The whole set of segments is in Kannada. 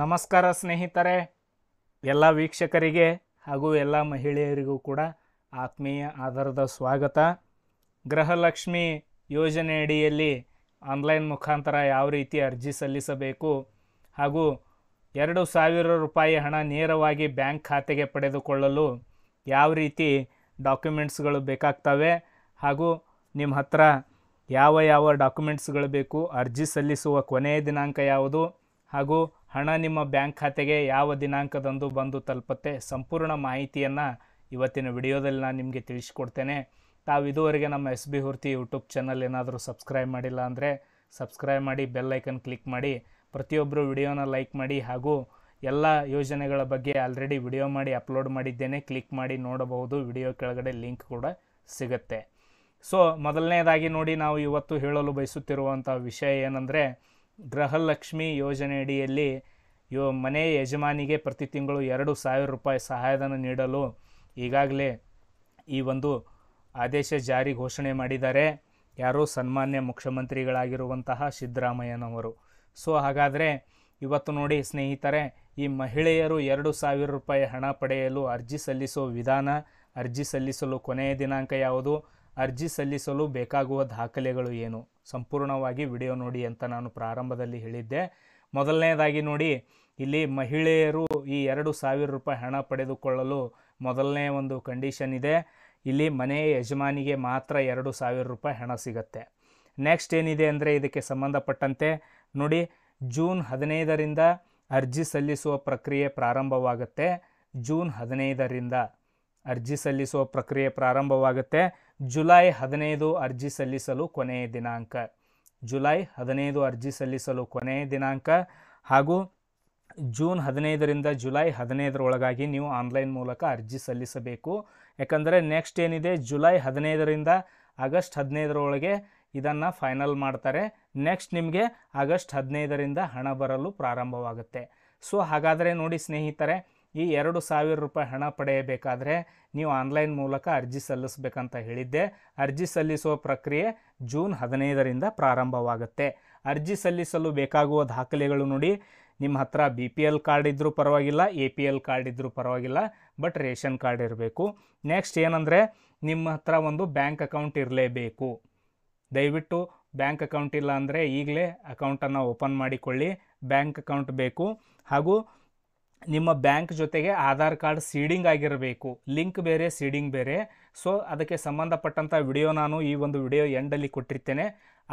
ನಮಸ್ಕಾರ ಸ್ನೇಹಿತರೆ ಎಲ್ಲ ವೀಕ್ಷಕರಿಗೆ ಹಾಗೂ ಎಲ್ಲ ಮಹಿಳೆಯರಿಗೂ ಕೂಡ ಆತ್ಮೀಯ ಆಧಾರದ ಸ್ವಾಗತ ಗೃಹಲಕ್ಷ್ಮಿ ಯೋಜನೆ ಅಡಿಯಲ್ಲಿ ಆನ್ಲೈನ್ ಮುಖಾಂತರ ಯಾವ ರೀತಿ ಅರ್ಜಿ ಸಲ್ಲಿಸಬೇಕು ಹಾಗೂ ಎರಡು ಸಾವಿರ ರೂಪಾಯಿ ಹಣ ನೇರವಾಗಿ ಬ್ಯಾಂಕ್ ಖಾತೆಗೆ ಪಡೆದುಕೊಳ್ಳಲು ಯಾವ ರೀತಿ ಡಾಕ್ಯುಮೆಂಟ್ಸ್ಗಳು ಬೇಕಾಗ್ತವೆ ಹಾಗೂ ನಿಮ್ಮ ಹತ್ರ ಯಾವ ಯಾವ ಡಾಕ್ಯುಮೆಂಟ್ಸ್ಗಳು ಬೇಕು ಅರ್ಜಿ ಸಲ್ಲಿಸುವ ಕೊನೆಯ ದಿನಾಂಕ ಯಾವುದು ಹಾಗೂ ಹಣ ನಿಮ್ಮ ಬ್ಯಾಂಕ್ ಖಾತೆಗೆ ಯಾವ ದಿನಾಂಕದಂದು ಬಂದು ತಲುಪುತ್ತೆ ಸಂಪೂರ್ಣ ಮಾಹಿತಿಯನ್ನು ಇವತ್ತಿನ ವಿಡಿಯೋದಲ್ಲಿ ನಾನು ನಿಮಗೆ ತಿಳಿಸ್ಕೊಡ್ತೇನೆ ತಾವು ಇದುವರೆಗೆ ನಮ್ಮ S B Hurthi YouTube channel ಏನಾದರೂ ಸಬ್ಸ್ಕ್ರೈಬ್ ಮಾಡಿಲ್ಲ ಅಂದರೆ ಸಬ್ಸ್ಕ್ರೈಬ್ ಮಾಡಿ ಬೆಲ್ಲೈಕನ್ ಕ್ಲಿಕ್ ಮಾಡಿ ಪ್ರತಿಯೊಬ್ಬರು ವಿಡಿಯೋನ ಲೈಕ್ ಮಾಡಿ ಹಾಗೂ ಎಲ್ಲ ಯೋಜನೆಗಳ ಬಗ್ಗೆ ಆಲ್ರೆಡಿ ವಿಡಿಯೋ ಮಾಡಿ ಅಪ್ಲೋಡ್ ಮಾಡಿದ್ದೇನೆ ಕ್ಲಿಕ್ ಮಾಡಿ ನೋಡಬಹುದು ವಿಡಿಯೋ ಕೆಳಗಡೆ ಲಿಂಕ್ ಕೂಡ ಸಿಗುತ್ತೆ ಸೊ ಮೊದಲನೇದಾಗಿ ನೋಡಿ ನಾವು ಇವತ್ತು ಹೇಳಲು ಬಯಸುತ್ತಿರುವಂಥ ವಿಷಯ ಏನಂದರೆ ಗೃಹಲಕ್ಷ್ಮಿ ಯೋಜನೆಯಡಿಯಲ್ಲಿ ಯೋ ಮನೆ ಯಜಮಾನಿಗೆ ಪ್ರತಿ ತಿಂಗಳು ಎರಡು ಸಾವಿರ ರೂಪಾಯಿ ಸಹಾಯಧನ ನೀಡಲು ಈಗಾಗಲೇ ಈ ಒಂದು ಆದೇಶ ಜಾರಿ ಘೋಷಣೆ ಮಾಡಿದ್ದಾರೆ ಯಾರು ಸನ್ಮಾನ್ಯ ಮುಖ್ಯಮಂತ್ರಿಗಳಾಗಿರುವಂತಹ ಸಿದ್ದರಾಮಯ್ಯನವರು ಸೊ ಹಾಗಾದರೆ ಇವತ್ತು ನೋಡಿ ಸ್ನೇಹಿತರೆ ಈ ಮಹಿಳೆಯರು ಎರಡು ಸಾವಿರ ರೂಪಾಯಿ ಹಣ ಪಡೆಯಲು ಅರ್ಜಿ ಸಲ್ಲಿಸುವ ವಿಧಾನ ಅರ್ಜಿ ಸಲ್ಲಿಸಲು ಕೊನೆಯ ದಿನಾಂಕ ಯಾವುದು ಅರ್ಜಿ ಸಲ್ಲಿಸಲು ಬೇಕಾಗುವ ದಾಖಲೆಗಳು ಏನು ಸಂಪೂರ್ಣವಾಗಿ ವಿಡಿಯೋ ನೋಡಿ ಅಂತ ನಾನು ಪ್ರಾರಂಭದಲ್ಲಿ ಹೇಳಿದ್ದೆ ಮೊದಲನೇದಾಗಿ ನೋಡಿ ಇಲ್ಲಿ ಮಹಿಳೆಯರು ಈ ಎರಡು ಸಾವಿರ ರೂಪಾಯಿ ಹಣ ಪಡೆದುಕೊಳ್ಳಲು ಮೊದಲನೇ ಒಂದು ಕಂಡೀಷನ್ ಇದೆ ಇಲ್ಲಿ ಮನೆಯ ಯಜಮಾನಿಗೆ ಮಾತ್ರ ಎರಡು ಸಾವಿರ ರೂಪಾಯಿ ಹಣ ಸಿಗತ್ತೆ ನೆಕ್ಸ್ಟ್ ಏನಿದೆ ಅಂದರೆ ಇದಕ್ಕೆ ಸಂಬಂಧಪಟ್ಟಂತೆ ನೋಡಿ ಜೂನ್ ಹದಿನೈದರಿಂದ ಅರ್ಜಿ ಸಲ್ಲಿಸುವ ಪ್ರಕ್ರಿಯೆ ಪ್ರಾರಂಭವಾಗುತ್ತೆ ಜೂನ್ ಹದಿನೈದರಿಂದ ಅರ್ಜಿ ಸಲ್ಲಿಸುವ ಪ್ರಕ್ರಿಯೆ ಪ್ರಾರಂಭವಾಗುತ್ತೆ ಜುಲೈ ಹದಿನೈದು ಅರ್ಜಿ ಸಲ್ಲಿಸಲು ಕೊನೆಯ ದಿನಾಂಕ ಜುಲೈ ಹದಿನೈದು ಅರ್ಜಿ ಸಲ್ಲಿಸಲು ಕೊನೆಯ ದಿನಾಂಕ ಹಾಗೂ ಜೂನ್ ಹದಿನೈದರಿಂದ ಜುಲೈ ಹದಿನೈದರೊಳಗಾಗಿ ನೀವು ಆನ್ಲೈನ್ ಮೂಲಕ ಅರ್ಜಿ ಸಲ್ಲಿಸಬೇಕು ಯಾಕಂದರೆ ನೆಕ್ಸ್ಟ್ ಏನಿದೆ ಜುಲೈ ಹದಿನೈದರಿಂದ ಆಗಸ್ಟ್ ಹದಿನೈದರೊಳಗೆ ಇದನ್ನು ಫೈನಲ್ ಮಾಡ್ತಾರೆ ನೆಕ್ಸ್ಟ್ ನಿಮಗೆ ಆಗಸ್ಟ್ ಹದಿನೈದರಿಂದ ಹಣ ಬರಲು ಪ್ರಾರಂಭವಾಗುತ್ತೆ ಸೊ ಹಾಗಾದರೆ ನೋಡಿ ಸ್ನೇಹಿತರೆ ಈ ಎರಡು ಸಾವಿರ ರೂಪಾಯಿ ಹಣ ಪಡೆಯಬೇಕಾದರೆ ನೀವು ಆನ್ಲೈನ್ ಮೂಲಕ ಅರ್ಜಿ ಸಲ್ಲಿಸಬೇಕಂತ ಹೇಳಿದ್ದೆ ಅರ್ಜಿ ಸಲ್ಲಿಸುವ ಪ್ರಕ್ರಿಯೆ ಜೂನ್ ಹದಿನೈದರಿಂದ ಪ್ರಾರಂಭವಾಗುತ್ತೆ ಅರ್ಜಿ ಸಲ್ಲಿಸಲು ಬೇಕಾಗುವ ದಾಖಲೆಗಳು ನೋಡಿ ನಿಮ್ಮ ಹತ್ರ ಬಿ ಪಿ ಎಲ್ ಕಾರ್ಡ್ ಇದ್ದರೂ ಪರವಾಗಿಲ್ಲ ಎ ಪಿ ಎಲ್ ಕಾರ್ಡ್ ಇದ್ದರೂ ಪರವಾಗಿಲ್ಲ ಬಟ್ ರೇಷನ್ ಕಾರ್ಡ್ ಇರಬೇಕು ನೆಕ್ಸ್ಟ್ ಏನಂದರೆ ನಿಮ್ಮ ಹತ್ರ ಒಂದು ಬ್ಯಾಂಕ್ ಅಕೌಂಟ್ ಇರಲೇಬೇಕು ದಯವಿಟ್ಟು ಬ್ಯಾಂಕ್ ಅಕೌಂಟ್ ಇಲ್ಲ ಅಂದರೆ ಈಗಲೇ ಅಕೌಂಟನ್ನು ಓಪನ್ ಮಾಡಿಕೊಳ್ಳಿ ಬ್ಯಾಂಕ್ ಅಕೌಂಟ್ ಬೇಕು ಹಾಗೂ ನಿಮ್ಮ ಬ್ಯಾಂಕ್ ಜೊತೆಗೆ ಆಧಾರ್ ಕಾರ್ಡ್ ಸೀಡಿಂಗ್ ಆಗಿರಬೇಕು ಲಿಂಕ್ ಬೇರೆ ಸೀಡಿಂಗ್ ಬೇರೆ ಸೊ ಅದಕ್ಕೆ ಸಂಬಂಧಪಟ್ಟಂಥ ವಿಡಿಯೋ ನಾನು ಈ ಒಂದು ವಿಡಿಯೋ ಎಂಡಲ್ಲಿ ಕೊಟ್ಟಿರ್ತೇನೆ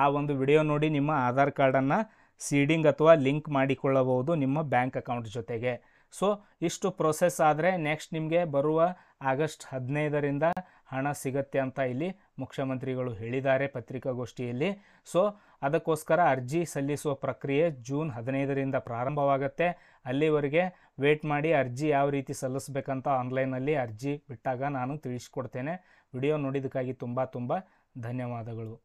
ಆ ಒಂದು ವಿಡಿಯೋ ನೋಡಿ ನಿಮ್ಮ ಆಧಾರ್ ಕಾರ್ಡನ್ನು ಸೀಡಿಂಗ್ ಅಥವಾ ಲಿಂಕ್ ಮಾಡಿಕೊಳ್ಳಬಹುದು ನಿಮ್ಮ ಬ್ಯಾಂಕ್ ಅಕೌಂಟ್ ಜೊತೆಗೆ ಸೊ ಇಷ್ಟು ಪ್ರೊಸೆಸ್ ಆದರೆ ನೆಕ್ಸ್ಟ್ ನಿಮಗೆ ಬರುವ ಆಗಸ್ಟ್ ಹದಿನೈದರಿಂದ ಹಣ ಸಿಗತ್ತೆ ಅಂತ ಇಲ್ಲಿ ಮುಖ್ಯಮಂತ್ರಿಗಳು ಹೇಳಿದ್ದಾರೆ ಪತ್ರಿಕಾಗೋಷ್ಠಿಯಲ್ಲಿ ಸೊ ಅದಕ್ಕೋಸ್ಕರ ಅರ್ಜಿ ಸಲ್ಲಿಸುವ ಪ್ರಕ್ರಿಯೆ ಜೂನ್ ಹದಿನೈದರಿಂದ ಪ್ರಾರಂಭವಾಗುತ್ತೆ ಅಲ್ಲಿವರೆಗೆ ವೇಟ್ ಮಾಡಿ ಅರ್ಜಿ ಯಾವ ರೀತಿ ಸಲ್ಲಿಸ್ಬೇಕಂತ ಆನ್ಲೈನಲ್ಲಿ ಅರ್ಜಿ ಬಿಟ್ಟಾಗ ನಾನು ತಿಳಿಸ್ಕೊಡ್ತೇನೆ ವಿಡಿಯೋ ನೋಡಿದ್ದಕ್ಕಾಗಿ ತುಂಬ ತುಂಬ ಧನ್ಯವಾದಗಳು